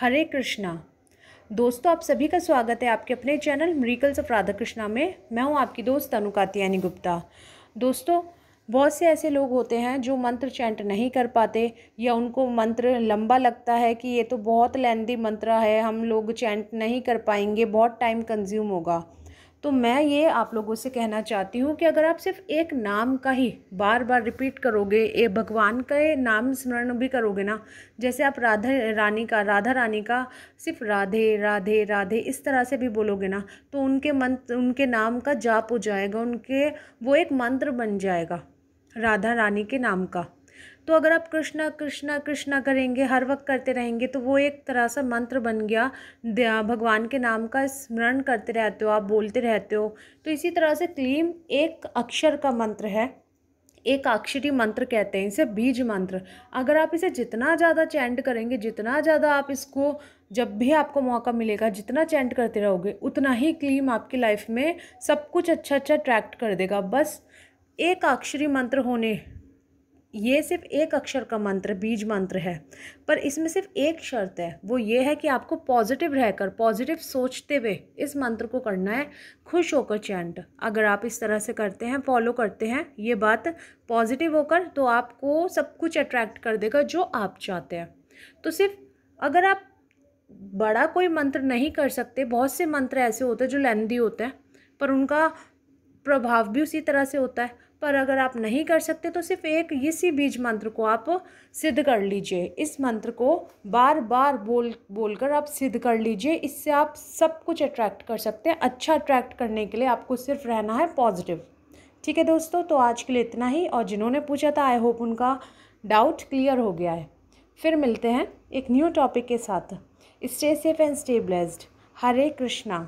हरे कृष्णा दोस्तों आप सभी का स्वागत है आपके अपने channel miracles of Radha Krishna में मैं हूं आपकी दोस्त अनुकातियानी गुप्ता दोस्तों बहुत से ऐसे लोग होते हैं जो मंत्र चैंट नहीं कर पाते या उनको मंत्र लंबा लगता है कि ये तो बहुत लेंदी मंत्र है हम लोग चैंट नहीं कर पाएंगे बहुत टाइम कंज्यूम होगा तो मैं ये आप लोगों से कहना चाहती हूँ कि अगर आप सिर्फ एक नाम का ही बार बार रिपीट करोगे ए भगवान का नाम स्मरण भी करोगे ना जैसे आप राधा रानी का राधा रानी का सिर्फ राधे राधे राधे इस तरह से भी बोलोगे ना तो उनके मंत्र उनके नाम का जाप हो जाएगा उनके वो एक मंत्र बन जाएगा राधा रानी के नाम का तो अगर आप कृष्णा कृष्णा कृष्णा करेंगे हर वक्त करते रहेंगे तो वो एक तरह सा मंत्र बन गया भगवान के नाम का स्मरण करते रहते हो आप बोलते रहते हो तो इसी तरह से क्लीम एक अक्षर का मंत्र है एक अक्षरी मंत्र कहते हैं इसे बीज मंत्र अगर आप इसे जितना ज़्यादा चैंट करेंगे जितना ज़्यादा आप इसको जब भी आपको मौका मिलेगा जितना चैंट करते रहोगे उतना ही क्लीम आपकी लाइफ में सब कुछ अच्छा अच्छा अट्रैक्ट कर देगा बस एक अक्षरी मंत्र होने ये सिर्फ एक अक्षर का मंत्र बीज मंत्र है पर इसमें सिर्फ एक शर्त है वो ये है कि आपको पॉजिटिव रहकर पॉजिटिव सोचते हुए इस मंत्र को करना है खुश होकर चैंट अगर आप इस तरह से करते हैं फॉलो करते हैं ये बात पॉजिटिव होकर तो आपको सब कुछ अट्रैक्ट कर देगा जो आप चाहते हैं तो सिर्फ अगर आप बड़ा कोई मंत्र नहीं कर सकते बहुत से मंत्र ऐसे होते हैं जो लेंदी होते हैं पर उनका प्रभाव भी उसी तरह से होता है पर अगर आप नहीं कर सकते तो सिर्फ एक इसी बीज मंत्र को आप सिद्ध कर लीजिए इस मंत्र को बार बार बोल बोलकर आप सिद्ध कर लीजिए इससे आप सब कुछ अट्रैक्ट कर सकते हैं अच्छा अट्रैक्ट करने के लिए आपको सिर्फ रहना है पॉजिटिव ठीक है दोस्तों तो आज के लिए इतना ही और जिन्होंने पूछा था आई होप उनका डाउट क्लियर हो गया है फिर मिलते हैं एक न्यू टॉपिक के साथ stay safe and stay blessed Hare Krishna